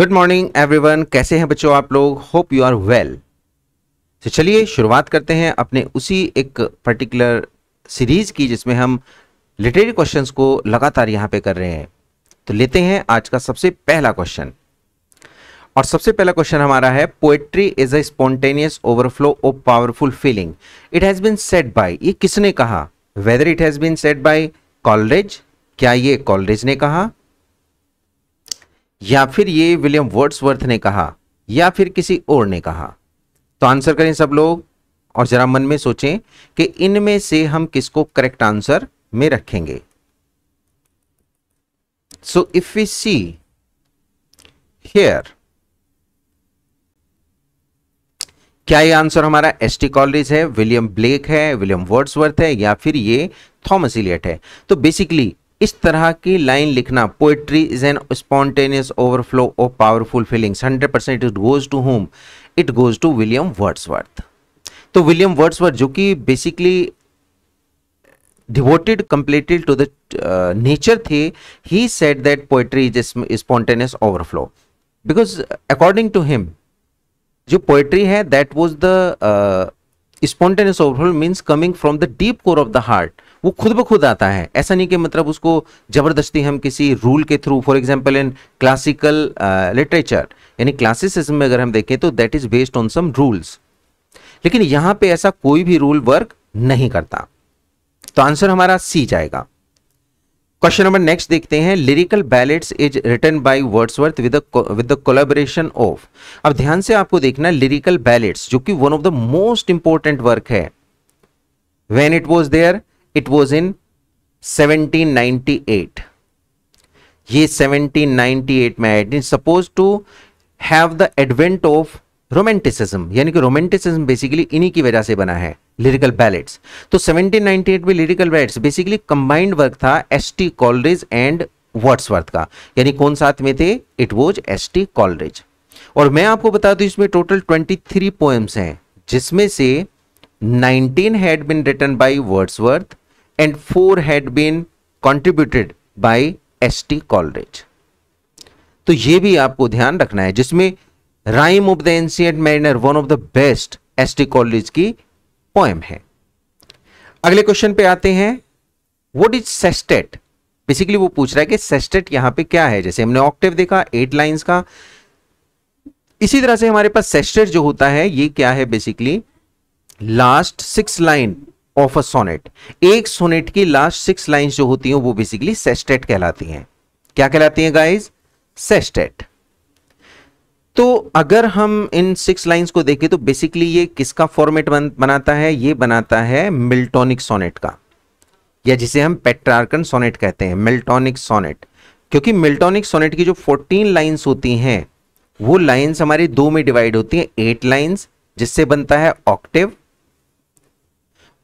good morning everyone कैसे हैं बच्चों आप लोग होप यू आर वेल तो चलिए शुरुआत करते हैं अपने उसी एक पर्टिकुलर सीरीज की जिसमें हम लिटरेरी क्वेश्चंस को लगातार यहां पे कर रहे हैं तो लेते हैं आज का सबसे पहला क्वेश्चन और सबसे पहला क्वेश्चन हमारा है poetry is a spontaneous overflow of powerful feeling it has been set by ये किसने कहा whether it has been set by Coleridge क्या ये कॉलरेज ने कहा या फिर ये विलियम वर्ड्सवर्थ ने कहा या फिर किसी और ने कहा तो आंसर करें सब लोग और जरा मन में सोचें कि इनमें से हम किसको करेक्ट आंसर में रखेंगे so if we see here क्या ये आंसर हमारा एस टी कॉलरीज है विलियम ब्लेक है विलियम वर्ड्सवर्थ है या फिर ये थॉमस इलियट है तो बेसिकली इस तरह की लाइन लिखना poetry is an spontaneous overflow of powerful feelings hundred percent it goes to whom it goes to William Wordsworth तो विलियम वर्ड्सवर्थ जो कि basically devoted completed to the nature थे he said that poetry is spontaneous overflow because according to him जो poetry है that was the spontaneous overflow means coming from the deep core of the heart वो खुद ब खुद आता है ऐसा नहीं कि मतलब उसको ज़बरदस्ती हम किसी रूल के through for example in classical literature यानी क्लासिसिज्म में अगर हम देखें तो that is based on some rules लेकिन यहां पे ऐसा कोई भी रूल वर्क नहीं करता तो आंसर हमारा सी जाएगा क्वेश्चन नंबर नेक्स्ट देखते हैं lyrical ballads is written by Wordsworth with with the collaboration of अब ध्यान से आपको देखना लिरिकल बैलेट्स जो कि one of the most important work है when it was there it was in 1798 ये 1798 में आया suppose to have the advent of romanticism यानी कि रोमेंटिसिज्म बेसिकली इन्हीं की वजह से बना है लिरिकल बैलेट्स तो 1798 में lyrical ballads basically combined work था S T Coleridge and Wordsworth का यानी कौन साथ में थे it was S T Coleridge और मैं आपको बता दूं इसमें टोटल 23 थ्री पोएम्स हैं जिसमें से 19 had been written by Wordsworth and four had been contributed by st Coleridge तो ये भी आपको ध्यान रखना है जिसमें rime of the ancient mariner one of the best S T Coleridge की पोएम है अगले क्वेश्चन पे आते हैं व्हाट इज सेस्टेट बेसिकली वो पूछ रहा है कि सेस्टेट यहां पे क्या है जैसे हमने ऑक्टेव देखा एट लाइंस का इसी तरह से हमारे पास सेस्टेट जो होता है ये क्या है basically last six line of a sonnet एक सोनेट की लास्ट सिक्स लाइंस जो होती हैं वो बेसिकली सेस्टेट कहलाती हैं क्या कहलाती हैं गाइस सेस्टेट तो अगर हम इन सिक्स लाइंस को देखें तो बेसिकली ये किसका फॉर्मेट बन, बनाता है ये बनाता है मिल्टोनिक सोनेट का या जिसे हम पेट्रार्कन सोनेट कहते हैं मिल्टोनिक सोनेट क्योंकि मिल्टोनिक सोनेट की जो 14 लाइंस होती हैं वो लाइंस हमारी दो में डिवाइड होती हैं एट लाइंस जिससे बनता है ऑक्टिव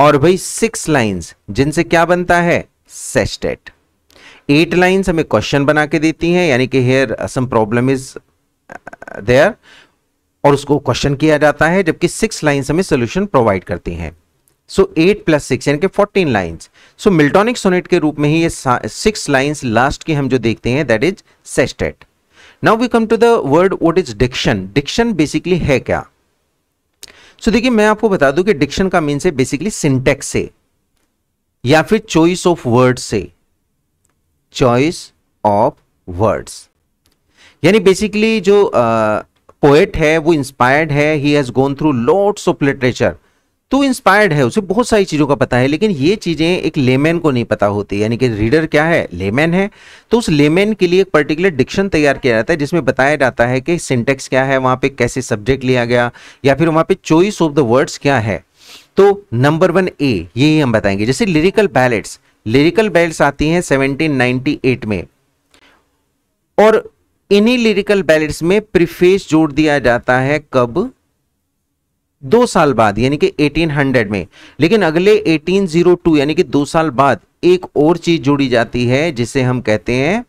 और भाई सिक्स लाइंस जिनसे क्या बनता है सेस्टेट एट लाइंस हमें क्वेश्चन बना के देती हैं यानी कि here some problem is there और उसको क्वेश्चन किया जाता है जबकि सिक्स लाइन्स हमें सोल्यूशन प्रोवाइड करती हैं सो एट प्लस सिक्स यानी कि fourteen lines so Miltonic sonnet के रूप में ही ये सिक्स लाइन्स लास्ट की हम जो देखते हैं that is sestet now we come to the word what is diction diction basically है क्या सो देखिए मैं आपको बता दूं कि डिक्शन का मीन से बेसिकली सिंटेक्स से या फिर चॉइस ऑफ वर्ड से चॉइस ऑफ वर्ड्स यानी बेसिकली जो पोएट है वो इंस्पायर्ड है he has gone through lots of literature तो इंस्पायर्ड है उसे बहुत सारी चीज़ों का पता है लेकिन ये चीज़ें एक लेमैन को नहीं पता होती यानी कि रीडर क्या है लेमैन है तो उस लेमैन के लिए एक पर्टिकुलर डिक्शन तैयार किया जाता है जिसमें बताया जाता है कि सिंटेक्स क्या है वहां पे कैसे सब्जेक्ट लिया गया या फिर वहां पे चॉइस ऑफ द वर्ड्स क्या है तो नंबर वन ए यही हम बताएंगे जैसे लिरिकल बैलेट्स लिरिकल बैलेट्स आती हैं एट में और इन्हीं लिरिकल बैलेट्स में प्रिफेस जोड़ दिया जाता है कब दो साल बाद यानी कि 1800 में लेकिन अगले 1802 यानी कि दो साल बाद एक और चीज जुड़ी जाती है जिसे हम कहते हैं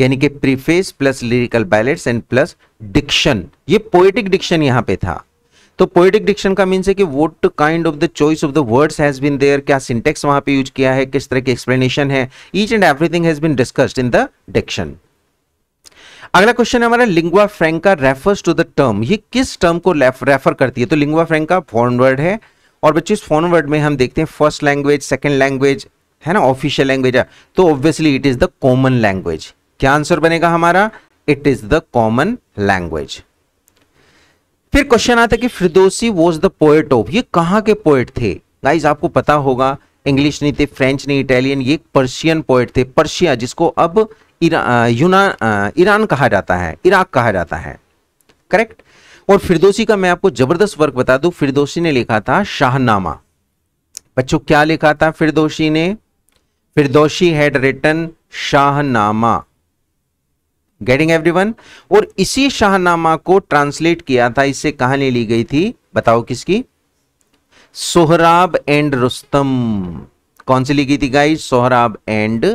यानी कि preface plus lyrical ballads and plus diction ये पोएटिक डिक्शन यहां पे था तो पोएटिक डिक्शन का मीन्स है कि what kind of the choice of the words has been there क्या सिंटेक्स वहां पे यूज किया है किस तरह की एक्सप्लेनेशन है each and everything has been discussed in the diction अगला क्वेश्चन है हमारा lingua franca refers to the term ये किस टर्म को रेफर करती है तो लिंगुआ फ्रेंका फॉरन वर्ड है और बच्चे इस फॉरन वर्ड में हम देखते हैं फर्स्ट लैंग्वेज सेकेंड लैंग्वेज है ना ऑफिशियल लैंग्वेज है तो obviously it is the common language क्या आंसर बनेगा हमारा it is the common language फिर क्वेश्चन आता है कि Firdausi was the poet of ये कहाँ के पोएट थे गाइज आपको पता होगा इंग्लिश नहीं थे फ्रेंच नहीं इटालियन ये पर्शियन पोएट थे पर्शिया जिसको अब इरा, ईरान कहा जाता है इराक कहा जाता है करेक्ट और फिरदोसी का मैं आपको जबरदस्त वर्क बता दू फिरदोसी ने लिखा था शाहनामा बच्चों क्या लिखा था फिरदोशी ने Firdausi had written Shahnameh getting everyone और इसी शाहनामा को ट्रांसलेट किया था इससे कहानी ली गई थी बताओ किसकी सोहराब एंड रुस्तम कौन सी लिखी थी गाइस सोहराब एंड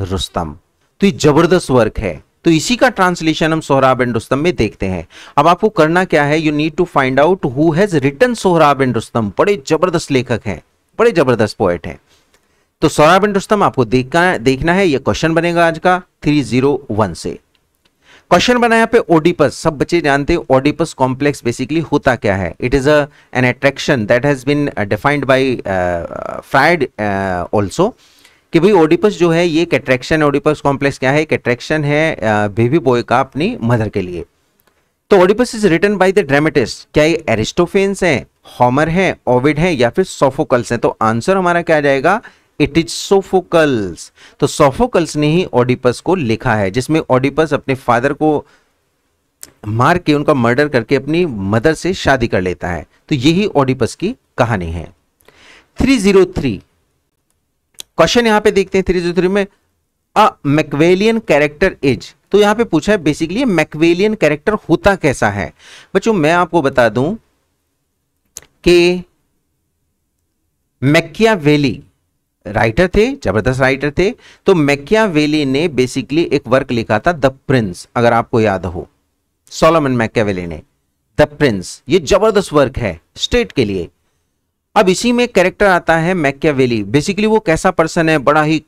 रुस्तम तो ये जबरदस्त वर्क है तो इसी का ट्रांसलेशन हम सोहराब एंड रुस्तम में देखते हैं अब आपको करना क्या है you need to find out who has written Sohrab and Rustum बड़े जबरदस्त लेखक हैं बड़े जबरदस्त पोएट हैं तो सोहराब एंड रुस्तम आपको देखना है देखना है ये क्वेश्चन बनेगा आज का थ्री जीरो वन से क्वेश्चन बना यहाँ पे ओडिपस सब बच्चे जानते हैं ओडिपस कॉम्प्लेक्स बेसिकली होता क्या है it is an attraction that has been defined by Freud also कि भाई ओडिपस जो है ये एक अट्रैक्शन ओडिपस कॉम्प्लेक्स क्या है एक अट्रैक्शन है बेबी बॉय का अपनी मदर के लिए तो Oedipus is written by the dramatist क्या ये एरिस्टोफेन्स हैं हॉमर हैं ओविड हैं या फिर सोफोकल्स हैं तो आंसर हमारा क्या जाएगा इट इज सोफोकल्स तो सोफोकल्स ने ही ओडिपस को लिखा है जिसमें ओडिपस अपने फादर को मार के उनका मर्डर करके अपनी मदर से शादी कर लेता है तो यही ओडिपस की कहानी है 303 क्वेश्चन यहां पे देखते हैं थ्री जो थ्री में अ मैकवेलियन कैरेक्टर इज तो यहां पे पूछा है बेसिकली मैकवेलियन कैरेक्टर होता कैसा है बच्चों मैं आपको बता के कि वेली राइटर थे जबरदस्त राइटर थे तो वेली ने बेसिकली एक वर्क लिखा था द प्रिंस अगर आपको याद हो सोलोमन वेली ने द प्रिंस ये जबरदस्त वर्क है स्टेट के लिए अब इसी में कैरेक्टर आता है मैकेवेली बेसिकली वो कैसा पर्सन है बड़ा ही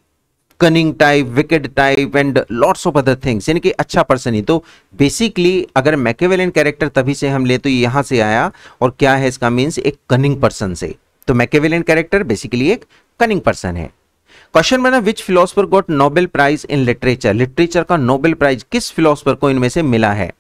cunning type wicked type and lots of other things यानी कि अच्छा पर्सन ही तो बेसिकली अगर मैकेवेलियन कैरेक्टर तभी से हम ले तो यहां से आया और क्या है इसका मीन्स एक कनिंग पर्सन से तो मैकेवेलियन कैरेक्टर बेसिकली एक कनिंग पर्सन है क्वेश्चन बना which philosopher got Nobel prize in literature literature का नोबेल प्राइज किस फिलोसफर को इनमें से मिला है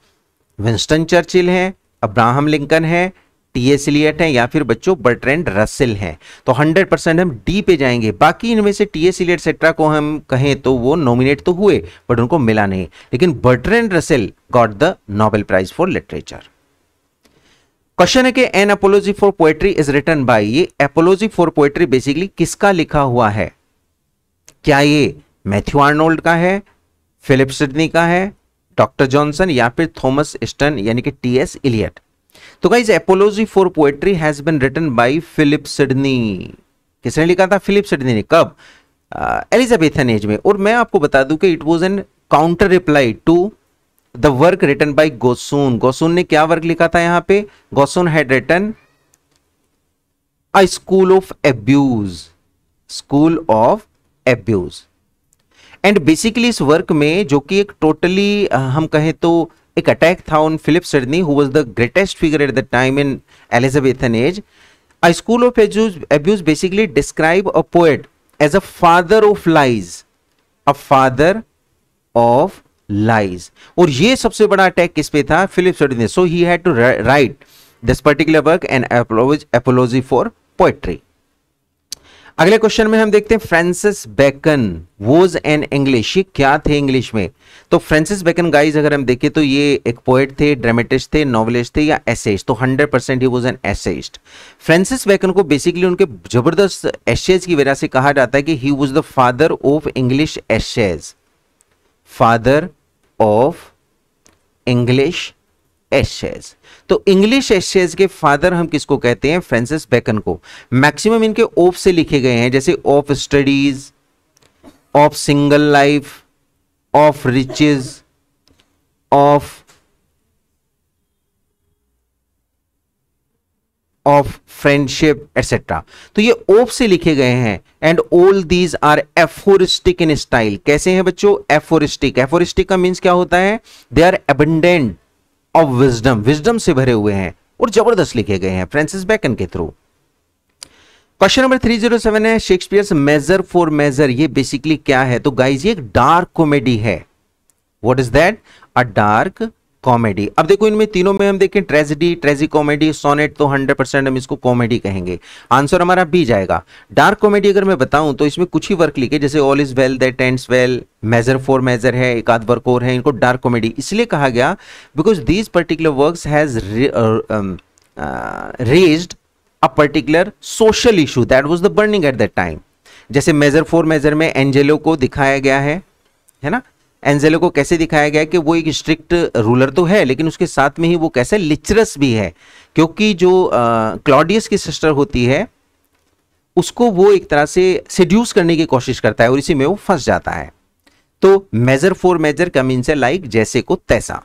विंस्टन चर्चिल है अब्राहम लिंकन है टी एस इलियट हैं या फिर बच्चों बर्ट्रेंड रसिल है तो 100 परसेंट हम डी पे जाएंगे बाकी इनमें से टी एस इलियट सेट्रा को हम कहें तो वो नॉमिनेट तो हुए बट उनको मिला नहीं लेकिन Bertrand Russell got the Nobel prize for literature question है कि an apology for poetry is written by ये एपोलोजी फॉर पोएट्री बेसिकली किसका लिखा हुआ है क्या ये मैथ्यू आर्नोल्ड का है फिलिप सिडनी का है डॉक्टर जॉनसन या फिर थॉमस स्टन यानी कि टीएस इलियट तो guys apology for poetry has been written by Philip Sidney किसने लिखा था फिलिप सिडनी ने कब एलिजाबेथन एज में और मैं आपको बता दूं कि it was an counter reply to the work written by Gosson Gosson ने क्या वर्क लिखा था यहां पे Gosson had written a school of abuse school of abuse and basically इस वर्क में जो कि एक टोटली totally, हम कहें तो एक अटैक था उन Philip Sidney who was the greatest figure at the time in Elizabethan age a school of abuse abuse basically describe a poet as a father of lies a father of lies और ये सबसे बड़ा attack किस पे था Philip Sidney so he had to write this particular work and apology for poetry अगले question में हम देखते हैं Francis Bacon was an English ये क्या थे इंग्लिश में तो फ्रांसिस बेकन गाइज अगर हम देखें तो ये एक पोएट थे ड्रामेटिस्ट थे नॉवलिस्ट थे या एसेज तो 100 percent he was an essayist Francis Bacon को बेसिकली उनके जबरदस्त एशेज की वजह से कहा जाता है कि he was the father of English essays father of English essays तो इंग्लिश एशेज के फादर हम किसको कहते हैं फ्रेंसिस बेकन को मैक्सिमम इनके ऑफ से लिखे गए हैं जैसे of studies of single life of riches of of friendship etcetera तो ये ओप से लिखे गए हैं and all these are aphoristic in style कैसे हैं बच्चों एफोरिस्टिक एफोरिस्टिक का मीन्स क्या होता है they are abundant of wisdom wisdom से भरे हुए हैं और जबरदस्त लिखे गए हैं फ्रांसिस बैकन के थ्रू क्वेश्चन नंबर 307 है शेक्सपियर मेजर फॉर मेजर ये बेसिकली क्या है तो गाइज ये एक डार्क कॉमेडी है what is that a dark comedy अब देखो इनमें तीनों में हम देखें ट्रेजिडी ट्रेजी कॉमेडी सोनेट तो 100 परसेंट हम इसको कॉमेडी कहेंगे आंसर हमारा बी जाएगा डार्क कॉमेडी अगर मैं बताऊं तो इसमें कुछ ही वर्क लिखे जैसे all is well that ends well measure for measure है एक आध वर्क और है इनको डार्क कॉमेडी इसलिए कहा गया because these particular work has raise a particular social issue that was the burning at that time जैसे मेजर फॉर मेजर में एंजेलो को दिखाया गया है है ना एंजेलो को कैसे दिखाया गया कि वो एक स्ट्रिक्ट रूलर तो है लेकिन उसके साथ में ही वो कैसे लिचरस भी है क्योंकि जो क्लॉडियस की सिस्टर होती है उसको वो एक तरह से सेड्यूस करने की कोशिश करता है और इसी में वो फंस जाता है तो मेजर फॉर मेजर कमीन से लाइक जैसे को तैसा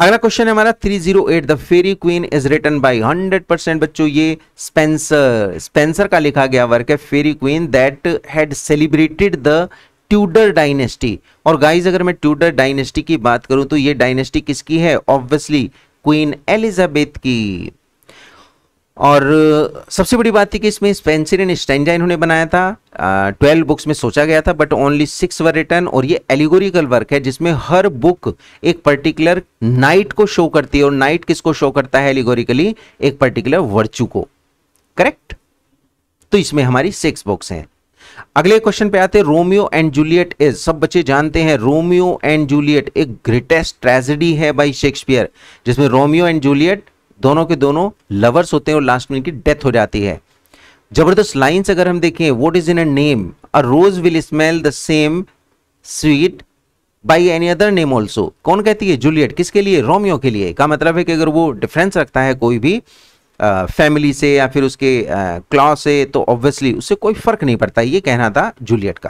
अगला क्वेश्चन है हमारा 308 the Faerie Queene is written by hundred percent बच्चों ये स्पेंसर स्पेंसर का लिखा गया वर्क है Faerie Queene that had celebrated the Tudor dynasty और गाइस अगर मैं ट्यूडर डायनेस्टी की बात करूं तो ये डायनेस्टी किसकी है ऑब्वियसली क्वीन एलिजाबेथ की और सबसे बड़ी बात थी कि इसमें स्पेंसर एंड स्टेंजा इन्होंने बनाया था ट्वेल्व बुक्स में सोचा गया था but only six were written और ये एलिगोरिकल वर्क है जिसमें हर बुक एक पर्टिकुलर नाइट को शो करती है और नाइट किसको शो करता है एलिगोरिकली एक पर्टिकुलर वर्चू को करेक्ट तो इसमें हमारी सिक्स बुक्स हैं अगले क्वेश्चन पे आते हैं रोमियो एंड जूलियट इज सब बच्चे जानते हैं रोमियो एंड जूलियट एक ग्रेटेस्ट ट्रेजेडी है बाई शेक्सपियर जिसमें रोमियो एंड जूलियट दोनों के दोनों लवर्स होते हैं और लास्ट में इनकी डेथ हो जाती है जबरदस्त लाइंस अगर हम देखें what is in a name a rose will smell the same sweet by any other name also कौन कहती है जूलियट किसके लिए रोमियो के लिए का मतलब है कि अगर वो डिफरेंस रखता है कोई भी फैमिली से या फिर उसके क्लास से तो ऑब्वियसली उससे कोई फर्क नहीं पड़ता ये कहना था जूलियट का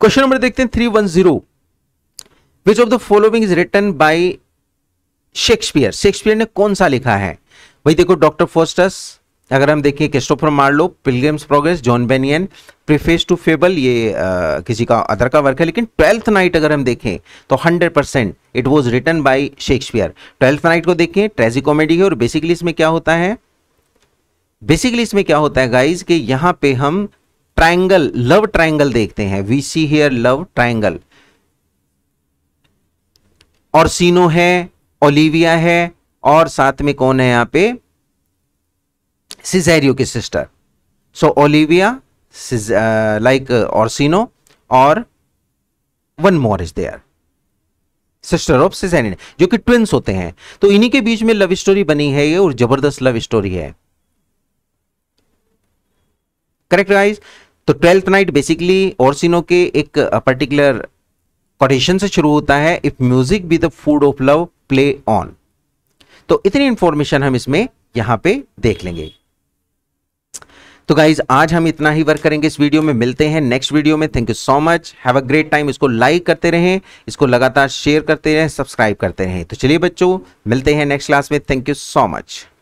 क्वेश्चन नंबर देखते हैं three one zero which of the following is written by Shakespeare Shakespeare ने कौन सा लिखा है वही देखो डॉक्टर फोस्टस अगर हम देखें Christopher Marlowe pilgrim's progress John Bunyan preface to fable ये आ, किसी का अदर का वर्क है लेकिन ट्वेल्थ नाइट अगर हम देखें तो hundred percent it was written by Shakespeare twelfth night को देखें ट्रेजिक कॉमेडी है और बेसिकली इसमें क्या होता है बेसिकली इसमें क्या होता है गाइज कि यहाँ पे हम ट्राइंगल लव ट्राइंगल देखते हैं we see here love triangle और सीनो है ओलिविया है और साथ में कौन है यहाँ पे सिजेरियो की sister so Olivia like Orsino और one more is there sister of Cesarian जो कि ट्विंस होते हैं तो इन्हीं के बीच में लव स्टोरी बनी है ये और जबरदस्त लव स्टोरी है करेक्ट गाइस तो ट्वेल्थ नाइट बेसिकली ऑर्सिनो के एक पर्टिकुलर uh, कोटेशन से शुरू होता है if music be the food of love play on तो इतनी इंफॉर्मेशन हम इसमें यहां पे देख लेंगे तो गाइज आज हम इतना ही वर्क करेंगे इस वीडियो में मिलते हैं नेक्स्ट वीडियो में thank you so much have a great time इसको लाइक करते रहें इसको लगातार शेयर करते रहें सब्सक्राइब करते रहें तो चलिए बच्चों मिलते हैं नेक्स्ट क्लास में थैंक यू सो मच